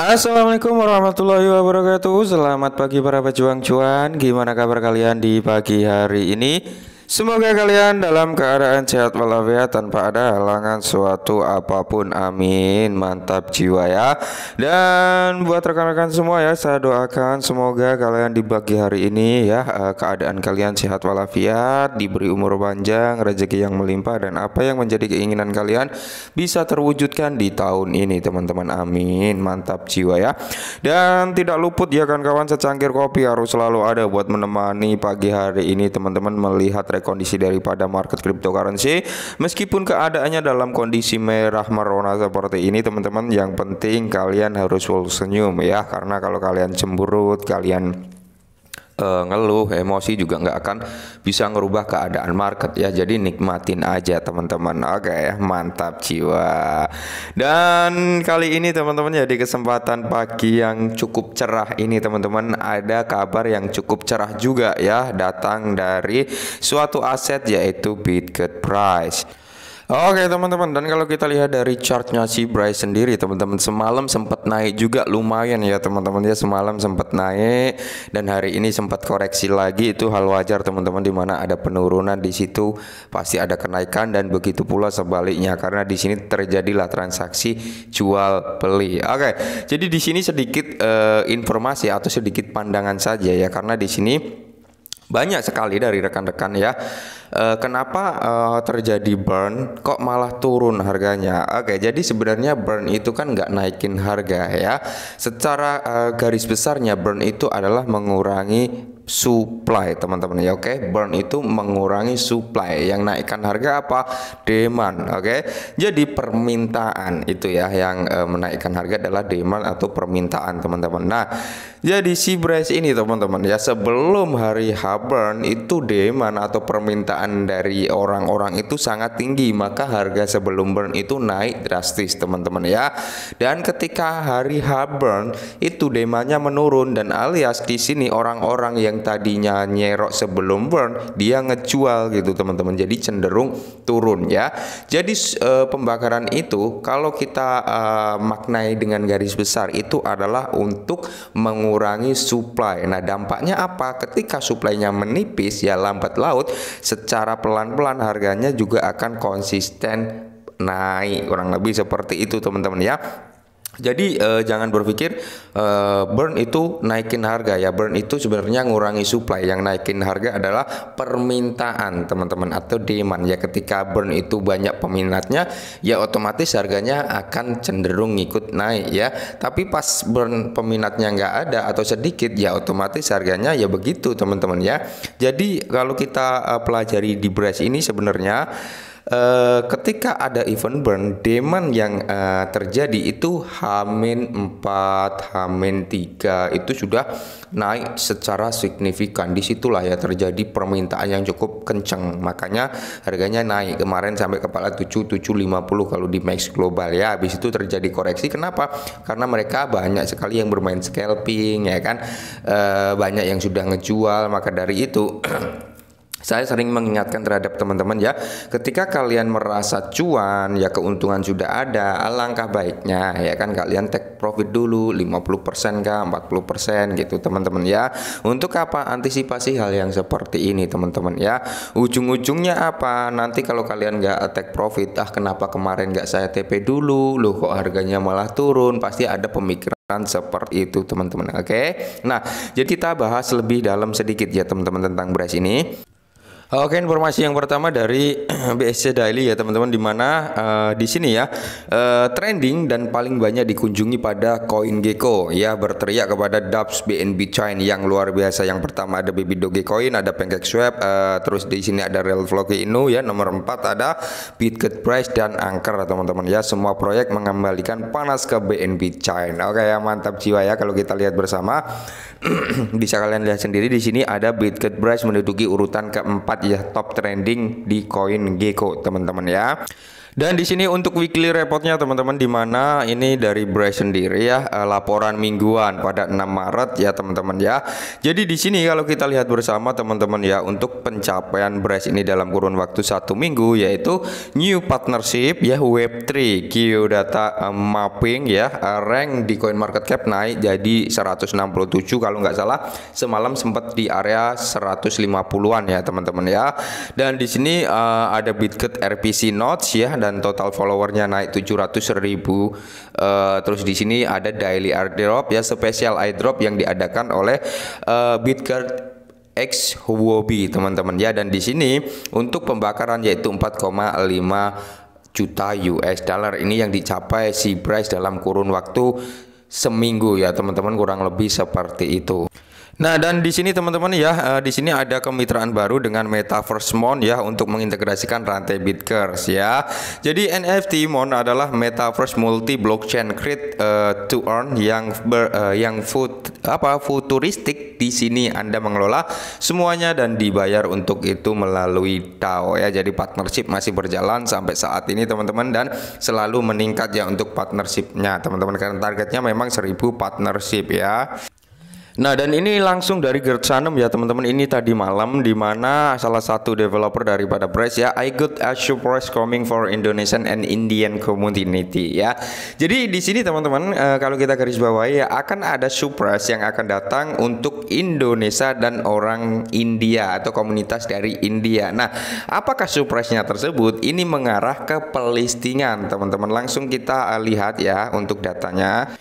Assalamualaikum warahmatullahi wabarakatuh Selamat pagi para pejuang cuan Gimana kabar kalian di pagi hari ini Semoga kalian dalam keadaan sehat walafiat tanpa ada halangan suatu apapun. Amin. Mantap jiwa ya. Dan buat rekan-rekan semua ya, saya doakan semoga kalian di pagi hari ini ya eh, keadaan kalian sehat walafiat, diberi umur panjang, rezeki yang melimpah dan apa yang menjadi keinginan kalian bisa terwujudkan di tahun ini, teman-teman. Amin. Mantap jiwa ya. Dan tidak luput ya kan kawan secangkir kopi harus selalu ada buat menemani pagi hari ini, teman-teman melihat kondisi daripada market cryptocurrency. Meskipun keadaannya dalam kondisi merah merona seperti ini, teman-teman, yang penting kalian harus senyum ya, karena kalau kalian cemburut, kalian uh, ngeluh, emosi juga nggak akan bisa ngerubah keadaan market ya. Jadi nikmatin aja teman-teman. Oke okay, mantap jiwa. Dan kali ini teman-teman ya kesempatan pagi yang cukup cerah ini teman-teman ada kabar yang cukup cerah juga ya datang dari suatu aset yaitu Bitget Price. Oke teman-teman dan kalau kita lihat dari chartnya si Bryce sendiri teman-teman semalam sempat naik juga lumayan ya teman-teman ya semalam sempat naik dan hari ini sempat koreksi lagi itu hal wajar teman-teman di mana ada penurunan di situ pasti ada kenaikan dan begitu pula sebaliknya karena di sini terjadilah transaksi jual beli. Oke jadi di sini sedikit uh, informasi atau sedikit pandangan saja ya karena di sini banyak sekali dari rekan-rekan ya Eh, kenapa uh, terjadi burn kok malah turun harganya? Oke, jadi sebenarnya burn itu kan nggak naikin harga ya. Secara uh, garis besarnya burn itu adalah mengurangi supply teman-teman ya oke okay? burn itu mengurangi supply yang naikkan harga apa demand oke okay? jadi permintaan itu ya yang e, menaikkan harga adalah demand atau permintaan teman-teman nah jadi si brace ini teman-teman ya sebelum hari H burn itu demand atau permintaan permintaan dari orang-orang itu sangat tinggi maka harga sebelum burn itu naik drastis teman-teman ya dan ketika hari H burn itu demanya menurun dan alias di sini orang-orang yang tadinya nyerok sebelum burn dia ngejual gitu teman-teman jadi cenderung turun ya jadi e, pembakaran itu kalau kita e, maknai dengan garis besar itu adalah untuk mengurangi supply nah dampaknya apa ketika suplainya menipis ya lambat laut secara pelan-pelan harganya juga akan konsisten naik kurang lebih seperti itu teman-teman ya jadi uh, jangan berpikir uh, burn itu naikin harga ya. Burn itu sebenarnya ngurangi supply. Yang naikin harga adalah permintaan teman-teman atau demand. Ya ketika burn itu banyak peminatnya, ya otomatis harganya akan cenderung ngikut naik ya. Tapi pas burn peminatnya nggak ada atau sedikit, ya otomatis harganya ya begitu teman-teman ya. Jadi kalau kita uh, pelajari di brush ini sebenarnya Eh, ketika ada event burn, demand yang uh, terjadi itu h 4, h 3 itu sudah naik secara signifikan. Disitulah ya terjadi permintaan yang cukup kencang. Makanya harganya naik kemarin sampai kepala 7750 kalau di Max Global ya. Habis itu terjadi koreksi. Kenapa? Karena mereka banyak sekali yang bermain scalping ya kan. Uh, banyak yang sudah ngejual maka dari itu saya sering mengingatkan terhadap teman-teman ya, ketika kalian merasa cuan, ya keuntungan sudah ada, alangkah baiknya ya kan kalian take profit dulu 50% kah, 40% gitu teman-teman ya. Untuk apa antisipasi hal yang seperti ini teman-teman ya. Ujung-ujungnya apa? Nanti kalau kalian nggak take profit, ah kenapa kemarin nggak saya TP dulu? Loh kok harganya malah turun? Pasti ada pemikiran seperti itu teman-teman oke okay? nah jadi kita bahas lebih dalam sedikit ya teman-teman tentang beras ini Oke, informasi yang pertama dari BSC Daily ya teman-teman di mana uh, di sini ya uh, trending dan paling banyak dikunjungi pada koin Gecko ya berteriak kepada DApps BNB Chain yang luar biasa. Yang pertama ada Baby Coin ada Swap, uh, terus di sini ada Real Inu ya nomor 4 ada Bitget Price dan Anchor teman-teman ya. Semua proyek mengembalikan panas ke BNB Chain. Oke ya mantap jiwa ya kalau kita lihat bersama bisa kalian lihat sendiri di sini ada Bitget Price menduduki urutan keempat ya top trending di koin Gecko teman-teman ya. Dan di sini untuk weekly reportnya teman-teman di mana ini dari Bryce sendiri ya eh, laporan mingguan pada 6 Maret ya teman-teman ya. Jadi di sini kalau kita lihat bersama teman-teman ya untuk pencapaian Bryce ini dalam kurun waktu satu minggu yaitu new partnership ya Web3 Geodata data eh, mapping ya eh, rank di Coin Market Cap naik jadi 167 kalau nggak salah semalam sempat di area 150-an ya teman-teman ya. Dan di sini uh, ada Bitget RPC notes ya dan dan total followernya naik 700 ribu uh, terus di sini ada daily airdrop ya spesial airdrop yang diadakan oleh uh, eh, Bitcard X Huobi teman-teman ya dan di sini untuk pembakaran yaitu 4,5 juta US dollar ini yang dicapai si price dalam kurun waktu seminggu ya teman-teman kurang lebih seperti itu. Nah, dan di sini teman-teman ya, eh, di sini ada kemitraan baru dengan Metaverse Mon ya untuk mengintegrasikan rantai Bitkers ya. Jadi NFT Mon adalah Metaverse Multi Blockchain Create uh, to Earn yang ber, uh, yang fut, apa futuristik di sini Anda mengelola semuanya dan dibayar untuk itu melalui DAO ya. Jadi partnership masih berjalan sampai saat ini teman-teman dan selalu meningkat ya untuk partnershipnya teman-teman karena targetnya memang 1000 partnership ya. Nah dan ini langsung dari Gerd ya teman-teman Ini tadi malam di mana salah satu developer daripada Press ya I got a surprise coming for Indonesian and Indian community ya Jadi di sini teman-teman e, kalau kita garis bawahi ya akan ada surprise yang akan datang untuk Indonesia dan orang India atau komunitas dari India Nah apakah surprise-nya tersebut ini mengarah ke pelistingan teman-teman Langsung kita eh, lihat ya untuk datanya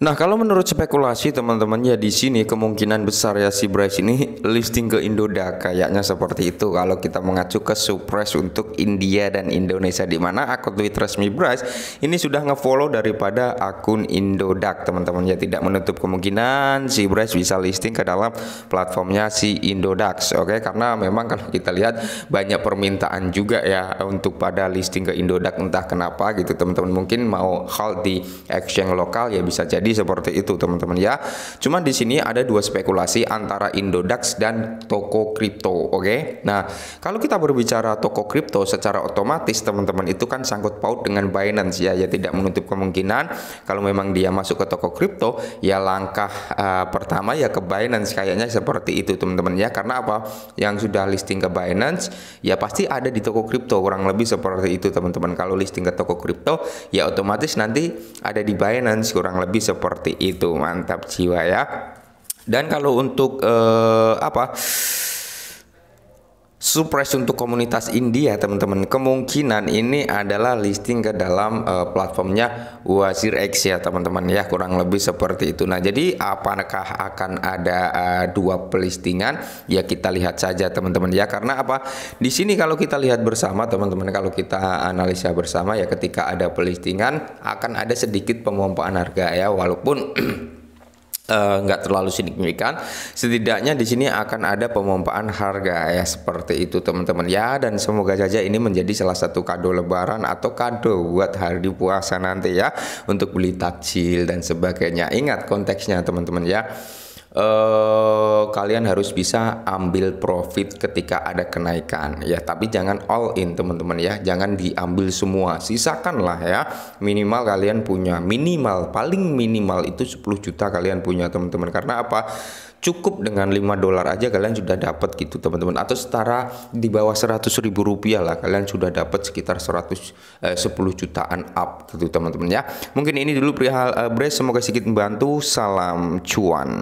Nah, kalau menurut spekulasi teman-teman ya di sini kemungkinan besar ya si Bryce ini listing ke Indoda kayaknya seperti itu kalau kita mengacu ke surprise untuk India dan Indonesia di mana akun Twitter resmi Bryce ini sudah ngefollow daripada akun Indodax teman-teman ya tidak menutup kemungkinan si Bryce bisa listing ke dalam platformnya si Indodax oke karena memang kalau kita lihat banyak permintaan juga ya untuk pada listing ke Indodax entah kenapa gitu teman-teman mungkin mau hold di exchange lokal ya bisa jadi jadi seperti itu teman-teman ya. Cuman di sini ada dua spekulasi antara Indodax dan toko kripto, oke? Okay? Nah, kalau kita berbicara toko kripto secara otomatis teman-teman itu kan sangkut paut dengan Binance ya, ya tidak menutup kemungkinan kalau memang dia masuk ke toko kripto ya langkah uh, pertama ya ke Binance kayaknya seperti itu teman-teman ya. Karena apa? Yang sudah listing ke Binance ya pasti ada di toko kripto kurang lebih seperti itu teman-teman. Kalau listing ke toko kripto ya otomatis nanti ada di Binance kurang lebih seperti seperti itu mantap jiwa ya dan kalau untuk eh, apa surprise untuk komunitas India teman-teman kemungkinan ini adalah listing ke dalam uh, platformnya Wazir X ya teman-teman ya kurang lebih seperti itu nah jadi apakah akan ada uh, dua pelistingan ya kita lihat saja teman-teman ya karena apa di sini kalau kita lihat bersama teman-teman kalau kita analisa bersama ya ketika ada pelistingan akan ada sedikit pemompaan harga ya walaupun Eh, nggak uh, terlalu signifikan. Setidaknya di sini akan ada pemompaan harga ya seperti itu teman-teman ya dan semoga saja ini menjadi salah satu kado lebaran atau kado buat hari puasa nanti ya untuk beli takjil dan sebagainya. Ingat konteksnya teman-teman ya eh, kalian harus bisa ambil profit ketika ada kenaikan ya tapi jangan all in teman-teman ya jangan diambil semua sisakanlah ya minimal kalian punya minimal paling minimal itu 10 juta kalian punya teman-teman karena apa cukup dengan 5 dolar aja kalian sudah dapat gitu teman-teman atau setara di bawah 100 ribu rupiah lah kalian sudah dapat sekitar 100 eh, jutaan up gitu teman-teman ya mungkin ini dulu perihal uh, eh, Brace semoga sedikit membantu salam cuan